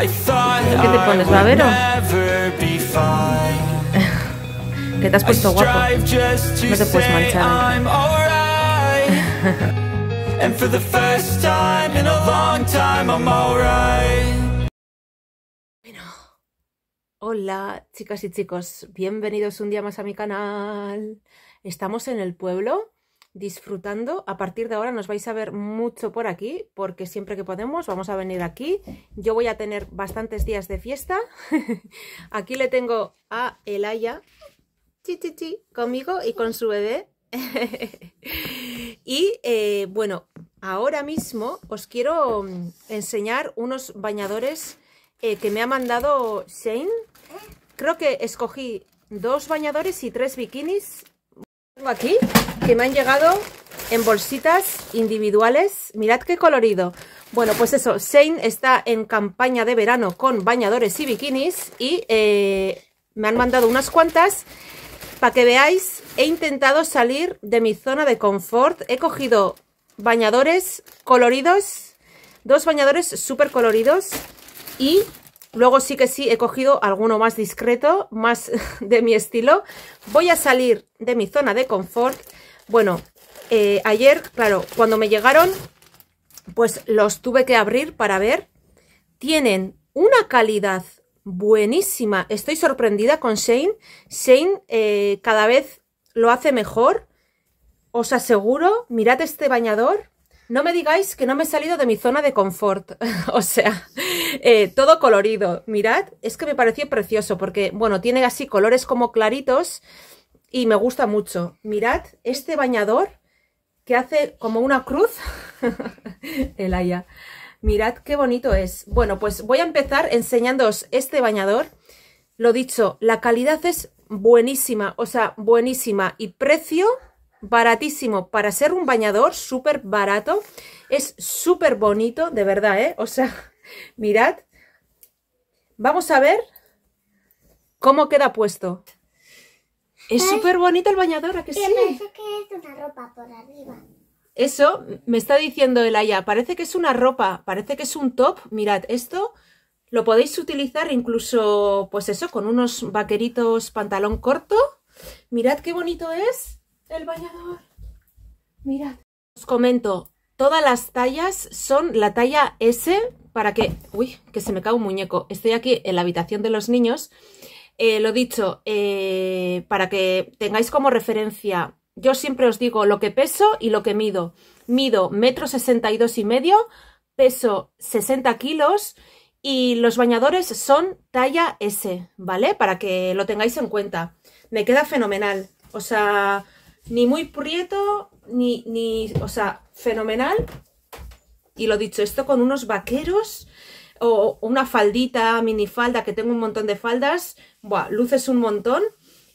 ¿Qué te pones, babero? que te has puesto guapo. No te puedes manchar. ¿eh? And for the first Hola, chicas y chicos. Bienvenidos un día más a mi canal. Estamos en el pueblo disfrutando. A partir de ahora nos vais a ver mucho por aquí, porque siempre que podemos vamos a venir aquí. Yo voy a tener bastantes días de fiesta. aquí le tengo a Elaya conmigo y con su bebé. y eh, bueno, ahora mismo os quiero mm, enseñar unos bañadores eh, que me ha mandado Shane. Creo que escogí dos bañadores y tres bikinis tengo aquí que me han llegado en bolsitas individuales. Mirad qué colorido. Bueno, pues eso, Sein está en campaña de verano con bañadores y bikinis y eh, me han mandado unas cuantas para que veáis. He intentado salir de mi zona de confort. He cogido bañadores coloridos, dos bañadores súper coloridos y Luego sí que sí, he cogido alguno más discreto, más de mi estilo. Voy a salir de mi zona de confort. Bueno, eh, ayer, claro, cuando me llegaron, pues los tuve que abrir para ver. Tienen una calidad buenísima. Estoy sorprendida con Shane. Shane eh, cada vez lo hace mejor. Os aseguro, mirad este bañador. No me digáis que no me he salido de mi zona de confort. o sea, eh, todo colorido. Mirad, es que me pareció precioso porque, bueno, tiene así colores como claritos y me gusta mucho. Mirad este bañador que hace como una cruz. El aya. Mirad qué bonito es. Bueno, pues voy a empezar enseñándoos este bañador. Lo dicho, la calidad es buenísima, o sea, buenísima. Y precio baratísimo. Para ser un bañador, súper barato. Es súper bonito, de verdad, ¿eh? O sea, mirad. Vamos a ver cómo queda puesto. Es súper bonito el bañador, Eso me está diciendo el Elaya, parece que es una ropa, parece que es un top. Mirad, esto lo podéis utilizar incluso, pues eso, con unos vaqueritos pantalón corto. Mirad qué bonito es. El bañador. Mirad. Os comento, todas las tallas son la talla S para que... Uy, que se me cae un muñeco. Estoy aquí en la habitación de los niños. Eh, lo dicho, eh, para que tengáis como referencia, yo siempre os digo lo que peso y lo que mido. Mido metro sesenta y dos y medio, peso 60 kilos y los bañadores son talla S, ¿vale? Para que lo tengáis en cuenta. Me queda fenomenal. O sea, ni muy prieto, ni, ni, o sea, fenomenal. Y lo dicho, esto con unos vaqueros o, una faldita, mini falda que tengo un montón de faldas. Buah, luces un montón.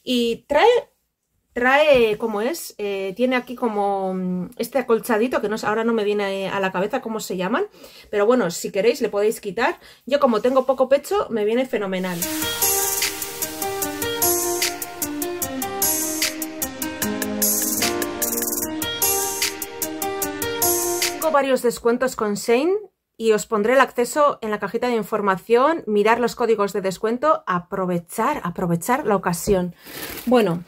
Y trae, trae, ¿cómo es? Eh, tiene aquí como mm, este acolchadito, que no, ahora no me viene a la cabeza cómo se llaman. Pero bueno, si queréis le podéis quitar. Yo como tengo poco pecho, me viene fenomenal. varios descuentos con Shane y os pondré el acceso en la cajita de información, mirar los códigos de descuento, aprovechar, aprovechar la ocasión. Bueno,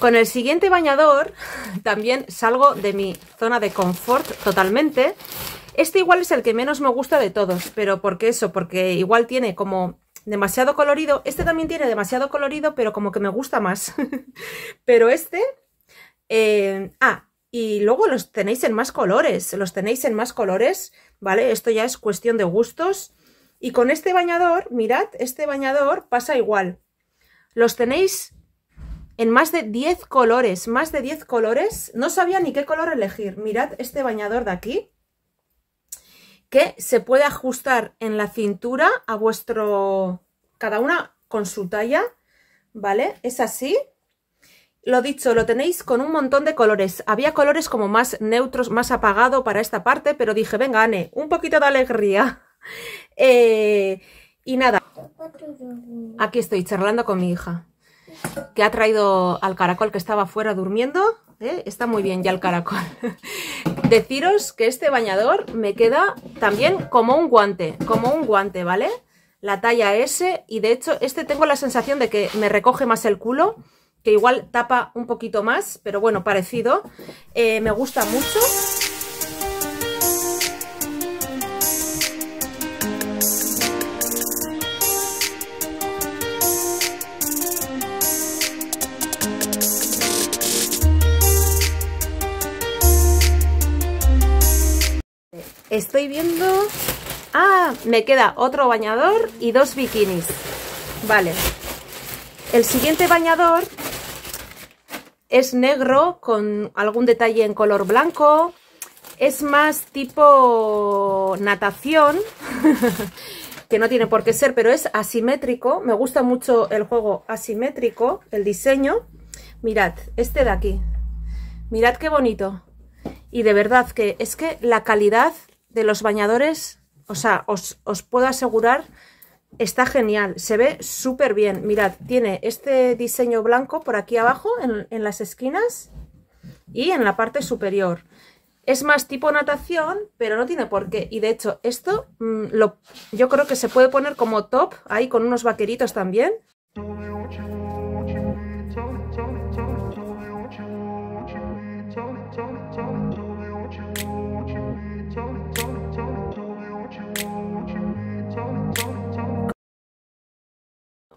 con el siguiente bañador también salgo de mi zona de confort totalmente. Este igual es el que menos me gusta de todos, pero ¿por eso? Porque igual tiene como demasiado colorido. Este también tiene demasiado colorido, pero como que me gusta más. pero este... Eh, ah, y luego los tenéis en más colores, los tenéis en más colores, ¿vale? Esto ya es cuestión de gustos. Y con este bañador, mirad, este bañador pasa igual. Los tenéis en más de 10 colores, más de 10 colores. No sabía ni qué color elegir. Mirad este bañador de aquí, que se puede ajustar en la cintura a vuestro... Cada una con su talla, ¿vale? Es así, lo dicho, lo tenéis con un montón de colores. Había colores como más neutros, más apagado para esta parte, pero dije, venga, Ane, un poquito de alegría. Eh, y nada, aquí estoy charlando con mi hija, que ha traído al caracol que estaba fuera durmiendo. ¿eh? Está muy bien ya el caracol. Deciros que este bañador me queda también como un guante, como un guante, ¿vale? La talla S y de hecho este tengo la sensación de que me recoge más el culo que igual tapa un poquito más, pero bueno, parecido. Eh, me gusta mucho. Estoy viendo... Ah, me queda otro bañador y dos bikinis. Vale. El siguiente bañador es negro con algún detalle en color blanco, es más tipo natación, que no tiene por qué ser, pero es asimétrico, me gusta mucho el juego asimétrico, el diseño, mirad, este de aquí, mirad qué bonito, y de verdad que es que la calidad de los bañadores, o sea, os, os puedo asegurar Está genial, se ve súper bien. Mirad, tiene este diseño blanco por aquí abajo, en, las esquinas y en la parte superior. Es más tipo natación, pero no tiene por qué. Y de hecho, esto mm, lo, yo creo que se puede poner como top, ahí con unos vaqueritos también.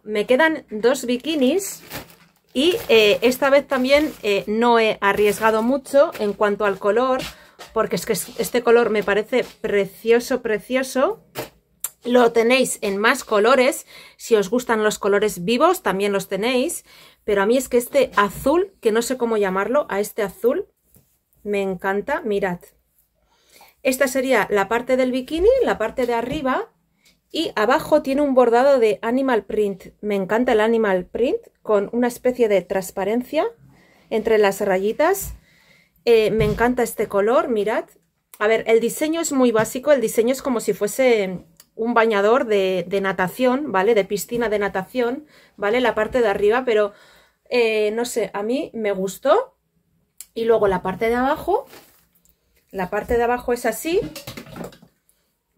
me quedan dos bikinis y eh, esta vez también eh, no he arriesgado mucho en cuanto al color, porque es que este color me parece precioso, precioso. Lo tenéis en más colores, si os gustan los colores vivos también los tenéis, pero a mí es que este azul, que no sé cómo llamarlo, a este azul me encanta, mirad. Esta sería la parte del bikini, la parte de arriba, y abajo tiene un bordado de animal print. Me encanta el animal print con una especie de transparencia entre las rayitas. Eh, me encanta este color, mirad. A ver, el diseño es muy básico. El diseño es como si fuese un bañador de, natación, ¿vale? De piscina de natación, ¿vale? La parte de arriba, pero eh, no sé, a mí me gustó. Y luego la parte de abajo, la parte de abajo es así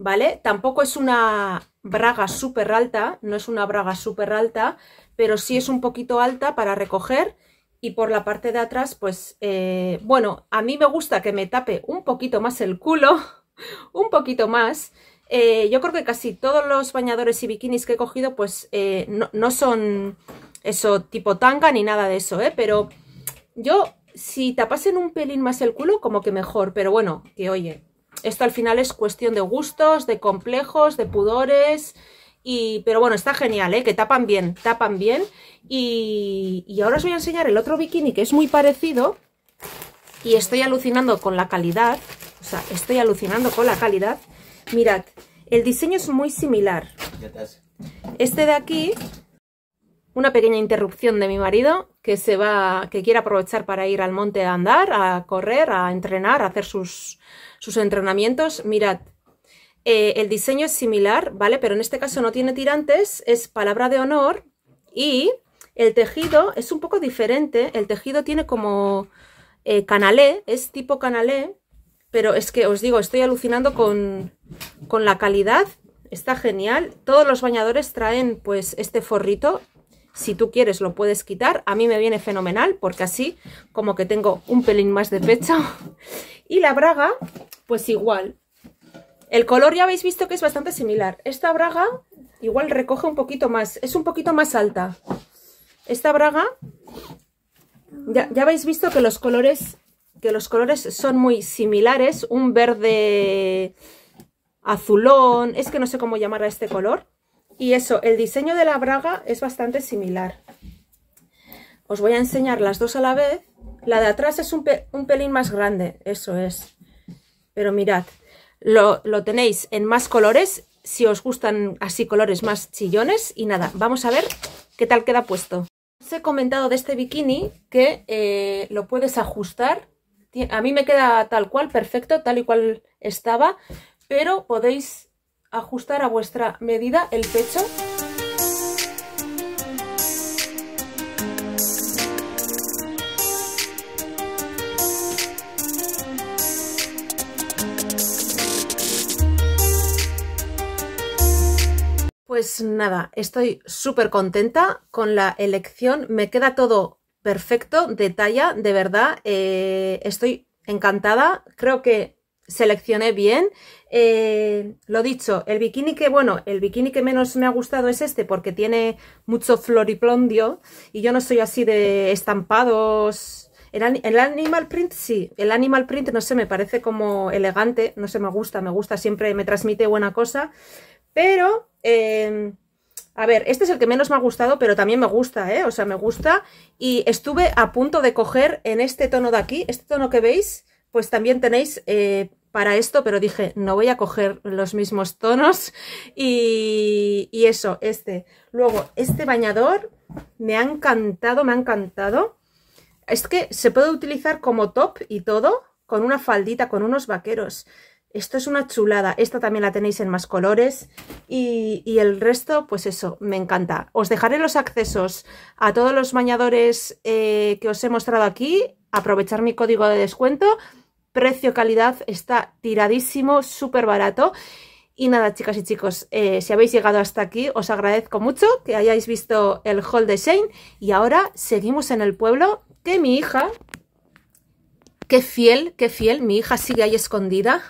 ¿vale? Tampoco es una braga súper alta, no es una braga súper alta, pero sí es un poquito alta para recoger y por la parte de atrás, pues, eh, bueno, a mí me gusta que me tape un poquito más el culo, un poquito más. Eh, yo creo que casi todos los bañadores y bikinis que he cogido, pues, eh, no, no, son eso tipo tanga ni nada de eso, ¿eh? Pero yo, si tapasen un pelín más el culo, como que mejor, pero bueno, que oye, esto al final es cuestión de gustos, de complejos, de pudores. Y, pero bueno, está genial, ¿eh? que tapan bien, tapan bien. Y, y ahora os voy a enseñar el otro bikini que es muy parecido. Y estoy alucinando con la calidad. O sea, estoy alucinando con la calidad. Mirad, el diseño es muy similar. Este de aquí una pequeña interrupción de mi marido que se va, que quiere aprovechar para ir al monte a andar, a correr, a entrenar, a hacer sus, sus entrenamientos. Mirad, eh, el diseño es similar, ¿vale? Pero en este caso no tiene tirantes, es palabra de honor y el tejido es un poco diferente. El tejido tiene como eh, canalé, es tipo canalé, pero es que os digo, estoy alucinando con, con la calidad está genial. Todos los bañadores traen pues este forrito si tú quieres lo puedes quitar, a mí me viene fenomenal porque así como que tengo un pelín más de pecho. Y la braga, pues igual. El color ya habéis visto que es bastante similar. Esta braga igual recoge un poquito más, es un poquito más alta. Esta braga, ya, ya habéis visto que los colores que los colores son muy similares, un verde azulón, es que no sé cómo llamar a este color, y eso, el diseño de la braga es bastante similar. Os voy a enseñar las dos a la vez. La de atrás es un, pelín más grande, eso es. Pero mirad, lo, tenéis en más colores, si os gustan así colores más chillones. Y nada, vamos a ver qué tal queda puesto. Os he comentado de este bikini que eh, lo puedes ajustar. A mí me queda tal cual, perfecto, tal y cual estaba. Pero podéis ajustar a vuestra medida el pecho. Pues nada, estoy súper contenta con la elección, me queda todo perfecto, de talla, de verdad, eh, estoy encantada, creo que seleccioné bien. Eh, lo dicho, el bikini que, bueno, el bikini que menos me ha gustado es este porque tiene mucho floriplondio y yo no soy así de estampados. El, animal print sí, el animal print no sé, me parece como elegante, no sé, me gusta, me gusta, siempre me transmite buena cosa, pero... Em, a ver, este es el que menos me ha gustado, pero también me gusta, ¿eh? O sea, me gusta. Y estuve a punto de coger en este tono de aquí, este tono que veis, pues también tenéis eh, para esto, pero dije, no voy a coger los mismos tonos y, eso, este. Luego, este bañador me ha encantado, me ha encantado. Es que se puede utilizar como top y todo, con una faldita, con unos vaqueros. Esto es una chulada. Esta también la tenéis en más colores. Y, el resto, pues eso, me encanta. Os dejaré los accesos a todos los bañadores eh, que os he mostrado aquí. Aprovechar mi código de descuento precio-calidad está tiradísimo, súper barato. Y nada, chicas y chicos, eh, si habéis llegado hasta aquí, os agradezco mucho que hayáis visto el hall de Shane. Y ahora seguimos en el pueblo, que mi hija, qué fiel, qué fiel, mi hija sigue ahí escondida,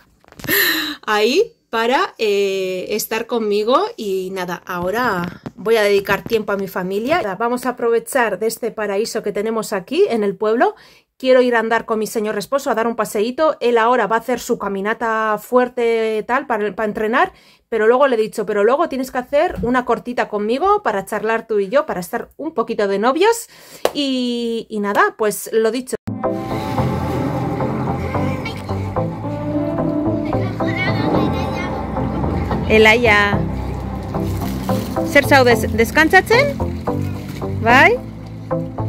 ahí, para eh, estar conmigo. Y nada, ahora voy a dedicar tiempo a mi familia. Vamos a aprovechar de este paraíso que tenemos aquí en el pueblo quiero ir a andar con mi señor esposo a dar un paseíto, él ahora va a hacer su caminata fuerte tal para, entrenar, pero luego le he dicho, pero luego tienes que hacer una cortita conmigo para charlar tú y yo, para estar un poquito de novios y, nada, pues lo dicho. ser ser descansa, deskantzatze? Bye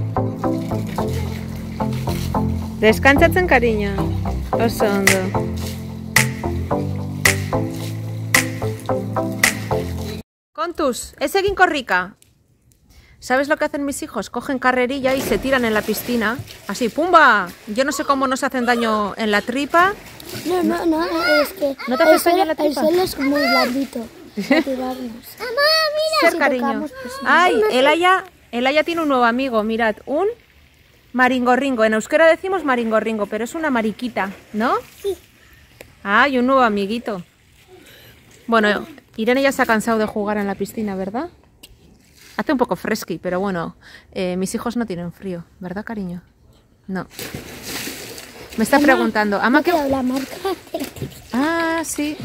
en cariño. Oso ondo. Contus, ese egin rica! ¿Sabes lo que hacen mis hijos? Cogen carrerilla y se tiran en la piscina. Así, ¡pumba! Yo no sé cómo nos hacen daño en la tripa. No, no, no, es que... ¿No te haces daño en la tripa? El suelo es muy blandito. Tirarnos. mira. Ser cariño. Pues, Ay, el Aya tiene un nuevo amigo, mirad, un Maringorringo. En euskera decimos maringorringo, pero es una mariquita, ¿no? Sí. Ah, y un nuevo amiguito. Bueno, Irene ya se ha cansado de jugar en la piscina, ¿verdad? Hace un poco fresqui, pero bueno, eh, mis hijos no tienen frío, ¿verdad, cariño? No. Me está preguntando, ama qué ah, sí.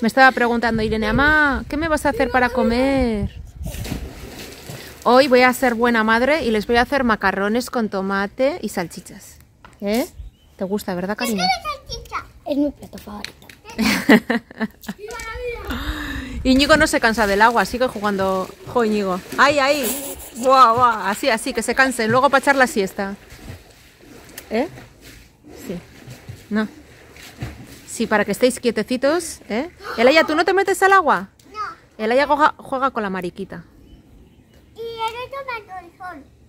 Me estaba preguntando, Irene, ama, ¿qué me vas a hacer para comer? Hoy voy a ser buena madre y les voy a hacer macarrones con tomate y salchichas. ¿Eh? ¿Te gusta, verdad, cariño? Es mi plato favorito. Íñigo no se cansa del agua, sigue jugando. ¡Jo, Íñigo! ¡Ay, ay! ¡Guau, guau! Así, así, que se cansen. Luego para echar la siesta. ¿Eh? Sí. No. Sí, para que estéis quietecitos. ¿Eh? Elaya, ¿tú no te metes al agua? No. Elaya juega con la mariquita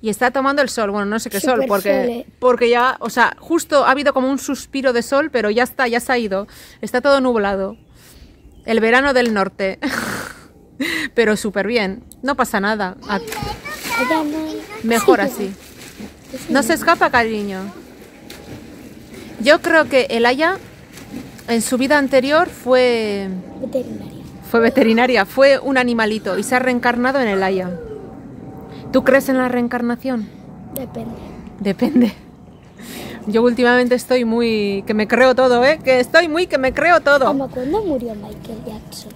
y está tomando el sol. Bueno, no sé qué sol, porque, porque ya, o sea, justo ha habido como un suspiro de sol, pero ya está, ya se ha ido. Está todo nublado. El verano del norte. pero súper bien. No pasa nada. Mejor así. No se escapa, cariño. Yo creo que el Aya en su vida anterior fue... Veterinaria. Fue veterinaria, fue un animalito y se ha reencarnado en el Aya. ¿Tú crees en la reencarnación? Depende. Depende. Yo últimamente estoy muy... que me creo todo, ¿eh? Que estoy muy que me creo todo. Como cuando murió Michael Jackson.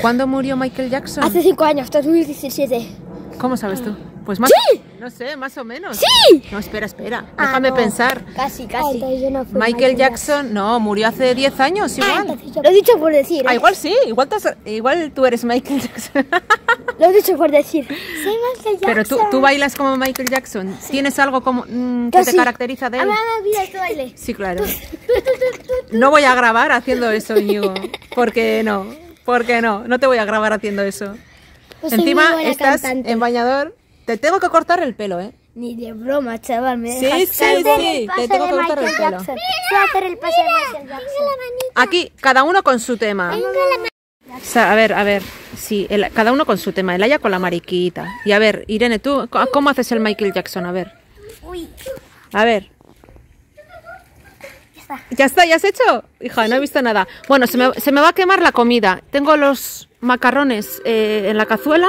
¿Cuándo murió Michael Jackson? Hace cinco años, 2017. ¿Cómo sabes tú? Pues más... ¡Sí! No sé, más o menos. ¡Sí! No, espera, espera. Ah, Déjame pensar. Casi, casi. Michael, Jackson, no, murió hace 10 años ah, igual. Lo he dicho por decir. Ah, ¿eh? igual sí, igual tú, igual tú eres Michael Jackson. Lo he dicho por decir. Soy Michael Jackson. Pero tú, tú bailas como Michael Jackson. ¿Tienes algo como mm, que te caracteriza de él? A Sí, claro. no voy a grabar haciendo eso, ¿Por Porque no. Porque no. No te voy a grabar haciendo eso. Encima estás en bañador. Te tengo que cortar el pelo, ¿eh? Ni de broma, chaval. sí, sí, sí. Te tengo que cortar el pelo. Voy hacer el pase de Michael Jackson. Aquí, cada uno con su tema a ver, a ver, sí, cada uno con su tema, el Aya con la mariquita. Y a ver, Irene, ¿tú cómo haces el Michael Jackson? A ver. A ver. Ya está. ¿Ya has hecho? Hija, no he visto nada. Bueno, se me, va a quemar la comida. Tengo los macarrones eh, en la cazuela.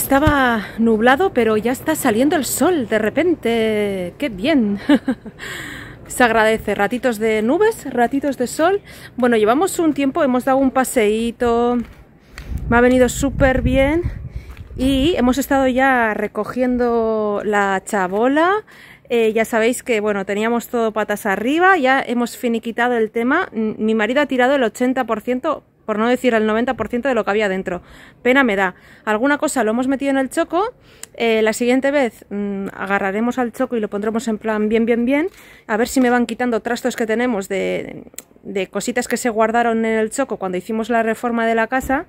Estaba nublado, pero ya está saliendo el sol de repente. ¡Qué bien! Se agradece. Ratitos de nubes, ratitos de sol. Bueno, llevamos un tiempo, hemos dado un paseíto. Me ha venido súper bien. Y hemos estado ya recogiendo la chabola. Eh, ya sabéis que, bueno, teníamos todo patas arriba. Ya hemos finiquitado el tema. Mm, mi marido ha tirado el 80% por no decir el 90% de lo que había dentro. Pena me da. Alguna cosa lo hemos metido en el choco, eh, la siguiente vez mm, agarraremos al choco y lo pondremos en plan bien, bien, bien, a ver si me van quitando trastos que tenemos de, cositas que se guardaron en el choco cuando hicimos la reforma de la casa.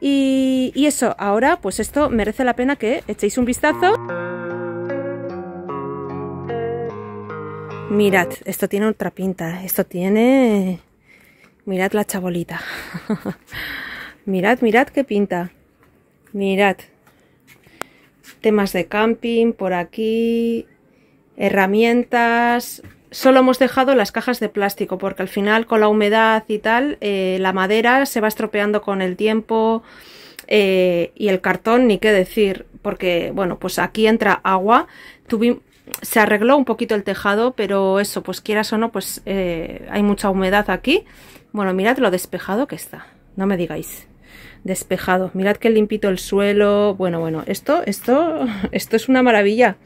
y eso, ahora pues esto merece la pena que echéis un vistazo. Mirad, esto tiene otra pinta, esto tiene Mirad la chabolita. mirad, mirad qué pinta. Mirad. Temas de camping por aquí. Herramientas. Solo hemos dejado las cajas de plástico porque al final con la humedad y tal eh, la madera se va estropeando con el tiempo. Eh, y el cartón ni qué decir porque bueno pues aquí entra agua se arregló un poquito el tejado pero eso pues quieras o no pues eh, hay mucha humedad aquí bueno, mirad lo despejado que está. No me digáis. Despejado. Mirad que limpito el suelo. Bueno, bueno, esto, esto, esto es una maravilla.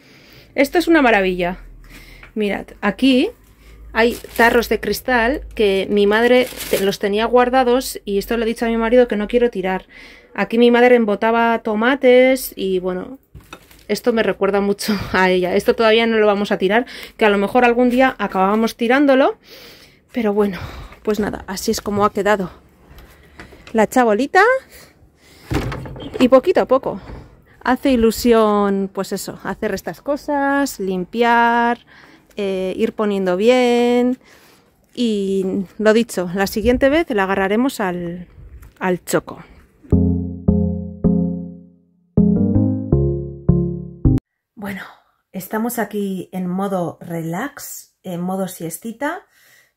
Esto es una maravilla. Mirad, aquí hay tarros de cristal que mi madre los tenía guardados y esto le he dicho a mi marido que no quiero tirar. Aquí mi madre embotaba tomates y bueno, esto me recuerda mucho a ella. Esto todavía no lo vamos a tirar, que a lo mejor algún día acabamos tirándolo, pero bueno, pues nada, así es como ha quedado la chabolita. Y poquito a poco. Hace ilusión, pues eso, hacer estas cosas, limpiar, eh, ir poniendo bien. Y lo dicho, la siguiente vez la agarraremos al, al choco. Bueno, estamos aquí en modo relax, en modo siestita.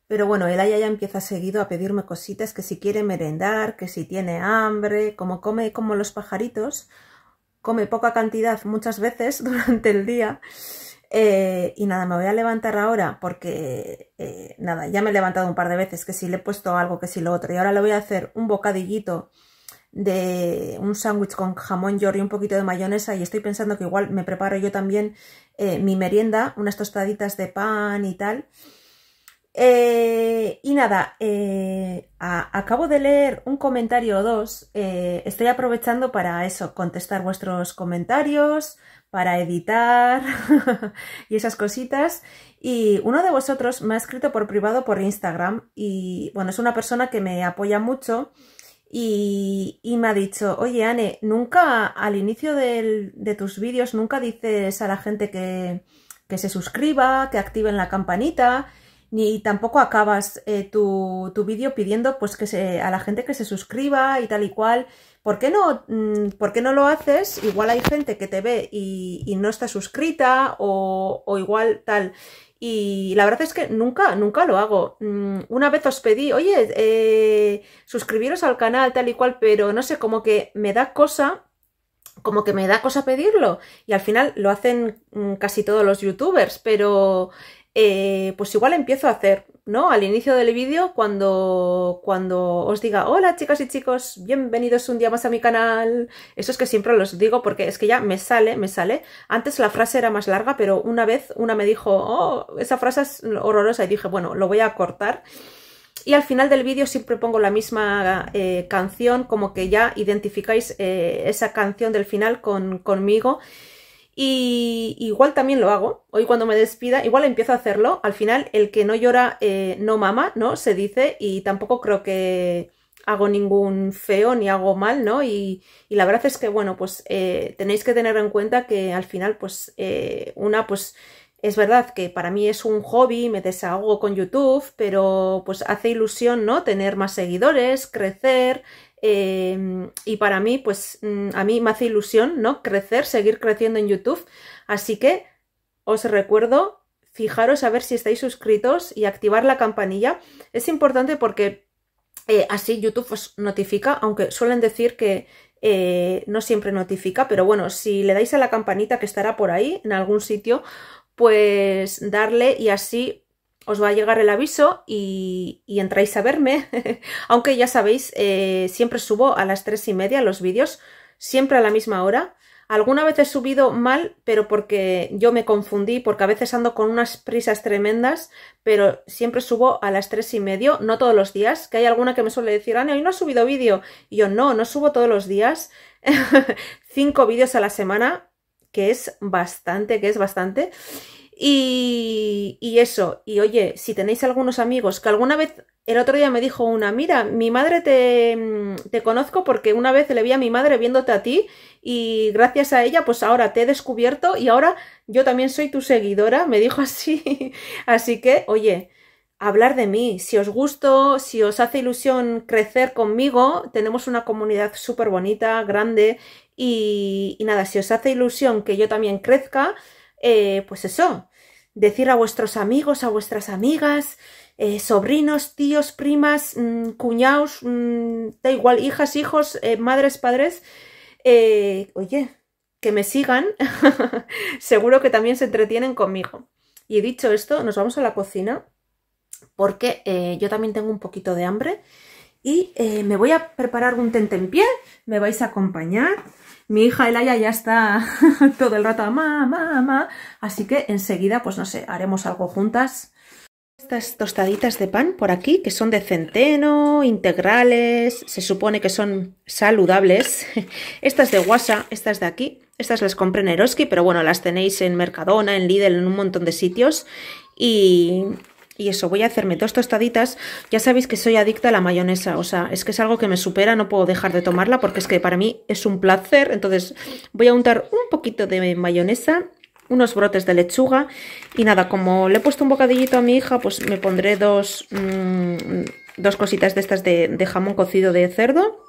Pero bueno, el Aya ya empieza seguido a pedirme cositas que si quiere merendar, que si tiene hambre, como come como los pajaritos, come poca cantidad muchas veces durante el día. Eh, y nada, me voy a levantar ahora porque, eh, nada, ya me he levantado un par de veces, que si le he puesto algo, que si lo otro. Y ahora le voy a hacer un bocadillito de un sándwich con jamón york y un poquito de mayonesa y estoy pensando que igual me preparo yo también eh, mi merienda, unas tostaditas de pan y tal. Eh, y nada, eh, acabo de leer un comentario o dos. Eh, estoy aprovechando para eso, contestar vuestros comentarios, para editar y esas cositas. Y uno de vosotros me ha escrito por privado por Instagram y bueno, es una persona que me apoya mucho y, me ha dicho, oye Ane, nunca al inicio de tus vídeos, nunca dices a la gente que, que se suscriba, que activen la campanita ni tampoco acabas eh, tu, vídeo pidiendo pues que se, a la gente que se suscriba y tal y cual. ¿Por qué no, mm, ¿por qué no lo haces? Igual hay gente que te ve y, no está suscrita o, igual tal. Y la verdad es que nunca, nunca lo hago. Mm, una vez os pedí, oye, eh, suscribiros al canal tal y cual, pero no sé, como que me da cosa como que me da cosa pedirlo y al final lo hacen mm, casi todos los youtubers, pero eh, pues igual empiezo a hacer, ¿no? Al inicio del vídeo, cuando, cuando os diga, hola chicas y chicos, bienvenidos un día más a mi canal. Eso es que siempre los digo porque es que ya me sale, me sale. Antes la frase era más larga, pero una vez una me dijo, oh, esa frase es horrorosa y dije, bueno, lo voy a cortar. Y al final del vídeo siempre pongo la misma eh, canción, como que ya identificáis eh, esa canción del final con, conmigo. Y igual también lo hago. Hoy cuando me despida, igual empiezo a hacerlo. Al final, el que no llora eh, no mama, ¿no? Se dice. Y tampoco creo que hago ningún feo ni hago mal, ¿no? Y, la verdad es que, bueno, pues eh, tenéis que tener en cuenta que al final, pues eh, una, pues es verdad que para mí es un hobby, me desahogo con YouTube, pero pues hace ilusión, ¿no? Tener más seguidores, crecer. Em, y para mí, pues mm, a mí me hace ilusión, ¿no? Crecer, seguir creciendo en YouTube. Así que os recuerdo, fijaros a ver si estáis suscritos y activar la campanilla. Es importante porque eh, así YouTube os notifica, aunque suelen decir que eh, no siempre notifica, pero bueno, si le dais a la campanita que estará por ahí, en algún sitio, pues darle y así os va a llegar el aviso y, entráis a verme. Aunque ya sabéis, eh, siempre subo a las tres y media los vídeos, siempre a la misma hora. Alguna vez he subido mal, pero porque yo me confundí, porque a veces ando con unas prisas tremendas, pero siempre subo a las tres y medio, no todos los días, que hay alguna que me suele decir, Ana, hoy no has subido vídeo. Y yo, no, no subo todos los días, cinco vídeos a la semana, que es bastante, que es bastante. Y, y, eso, y oye, si tenéis algunos amigos, que alguna vez, el otro día me dijo una, mira, mi madre te, mm, te conozco porque una vez le vi a mi madre viéndote a ti y gracias a ella, pues ahora te he descubierto y ahora yo también soy tu seguidora, me dijo así. así que, oye, hablar de mí. Si os gusto, si os hace ilusión crecer conmigo, tenemos una comunidad súper bonita, grande y, nada, si os hace ilusión que yo también crezca, eh, pues eso, decir a vuestros amigos, a vuestras amigas, eh, sobrinos, tíos, primas, mm, cuñados, mm, da igual, hijas, hijos, eh, madres, padres, oye, que me sigan, seguro que también se entretienen conmigo. Y dicho esto, nos vamos a la cocina porque eh, yo también tengo un poquito de hambre y eh, me voy a preparar un tentempié, me vais a acompañar. Mi hija Elaya ya está todo el rato, mamá, mamá, así que enseguida, pues no sé, haremos algo juntas. Estas tostaditas de pan por aquí, que son de centeno, integrales, se supone que son saludables. Estas de wasa. estas de aquí, estas las compré en Eroski, pero bueno, las tenéis en Mercadona, en Lidl, en un montón de sitios. Y y eso, voy a hacerme dos tostaditas. Ya sabéis que soy adicta a la mayonesa, o sea, es que es algo que me supera, no puedo dejar de tomarla porque es que para mí es un placer. Entonces voy a untar un poquito de mayonesa, unos brotes de lechuga y nada, como le he puesto un bocadillito a mi hija, pues me pondré dos, mm, dos cositas de estas de, de jamón cocido de cerdo.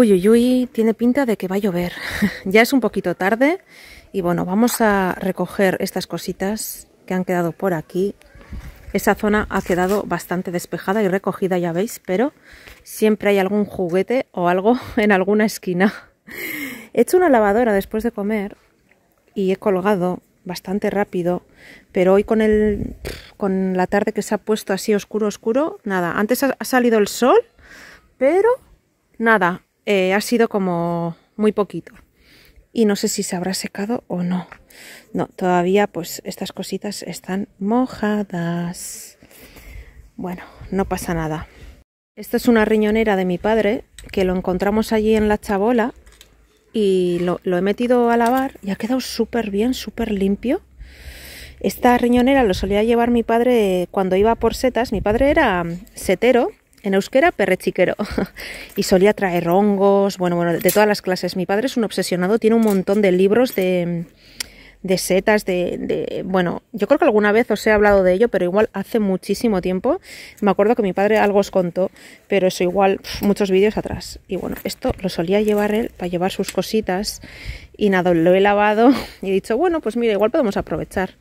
Uy, uy, tiene pinta de que va a llover. ya es un poquito tarde y bueno, vamos a recoger estas cositas que han quedado por aquí. Esa zona ha quedado bastante despejada y recogida, ya veis, pero siempre hay algún juguete o algo en alguna esquina. He hecho una lavadora después de comer y he colgado bastante rápido, pero hoy con, con la tarde que se ha puesto así oscuro, oscuro, nada. Antes ha salido el sol, pero nada, eh, ha sido como muy poquito. Y no sé si se habrá secado o no. No, todavía pues estas cositas están mojadas. Bueno, no pasa nada. Esta es una riñonera de mi padre, que lo encontramos allí en la chabola y lo, lo he metido a lavar y ha quedado súper bien, súper limpio. Esta riñonera lo solía llevar mi padre cuando iba por setas. Mi padre era mm, setero en euskera chiquero, y solía traer hongos, bueno, bueno, de todas las clases. Mi padre es un obsesionado, tiene un montón de libros de, de setas, de, de, Bueno, yo creo que alguna vez os he hablado de ello, pero igual hace muchísimo tiempo. Me acuerdo que mi padre algo os contó, pero eso igual muchos vídeos atrás. Y bueno, esto lo solía llevar él para llevar sus cositas y nada, lo he lavado y he dicho, bueno, pues mira, igual podemos aprovechar.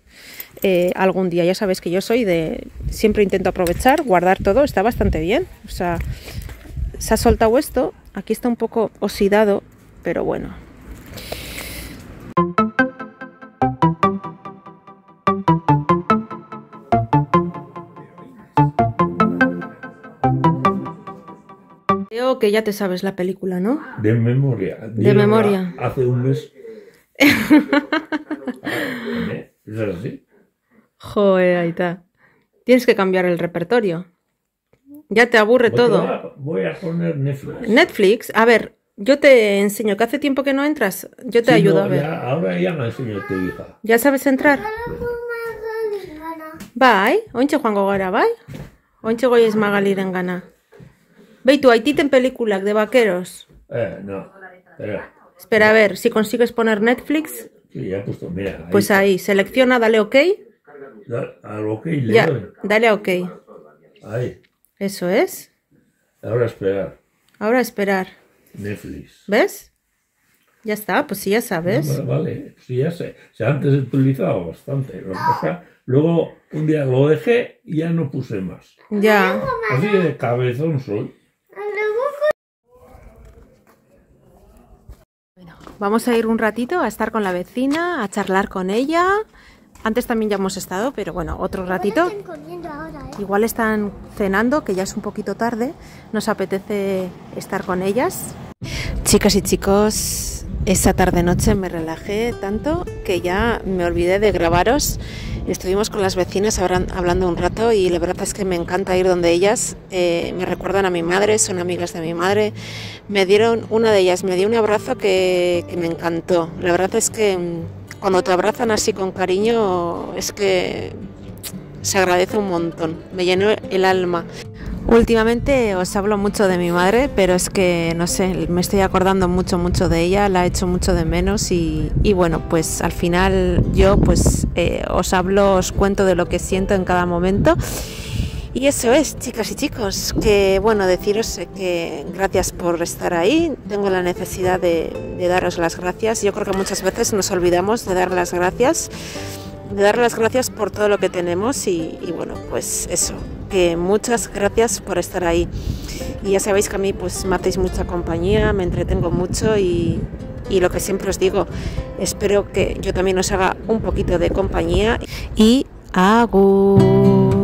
Eh, algún día. Ya sabes que yo soy de... Siempre intento aprovechar, guardar todo, está bastante bien. O sea, se ha soltado esto, aquí está un poco oxidado, pero bueno. Creo que ya te sabes la película, ¿no? De memoria. De memoria. Hace un mes. ¿Eh? ¿Es Joder, ahí está. Tienes que cambiar el repertorio. Ya te aburre todo. voy a poner Netflix. Netflix, a ver, yo te enseño, que hace tiempo que no entras. Yo te ayudo a ver. Ya, ahora ya me enseño tu hija. ¿Ya sabes entrar? Bai, ointxe joango gara, bai? Ointxe goi en gana. Haití en películas de vaqueros. Eh, no. Espera. Espera, a ver, si consigues poner Netflix. Pues ahí, selecciona, dale OK. Dale a OK. Eso es. Ahora esperar. Ahora esperar. Netflix. ¿Ves? Ya está, pues si ya sabes. vale, si ya sé. antes he utilizado bastante. luego un día lo dejé y ya no puse más. Ya. Así de cabezón soy. vamos a ir un ratito a estar con la vecina, a charlar con ella. Antes también ya hemos estado, pero bueno, otro ratito. ¿eh? Igual están cenando, que ya es un poquito tarde. Nos apetece estar con ellas. Chicas y chicos, esa tarde-noche me relajé tanto que ya me olvidé de grabaros. Estuvimos con las vecinas hablando un rato y la verdad es que me encanta ir donde ellas. Eh, me recuerdan a mi madre, son amigas de mi madre. Me dieron, una de ellas me dio un abrazo que, que me encantó. La verdad es que mm, cuando te abrazan así con cariño es que se agradece un montón, me llenó el alma. Últimamente os hablo mucho de mi madre, pero es que no sé, me estoy acordando mucho, mucho de ella, la he hecho mucho de menos y, bueno, pues al final yo pues eh, os hablo, os cuento de lo que siento en cada momento y eso es, chicas y chicos, que bueno, deciros eh, que gracias por estar ahí, tengo la necesidad de, daros las gracias, yo creo que muchas veces nos olvidamos de dar las gracias, de dar las gracias por todo lo que tenemos y, bueno, pues eso, que muchas gracias por estar ahí. Y ya sabéis que a mí pues me hacéis mucha compañía, me entretengo mucho y, y lo que siempre os digo, espero que yo también os haga un poquito de compañía y hago.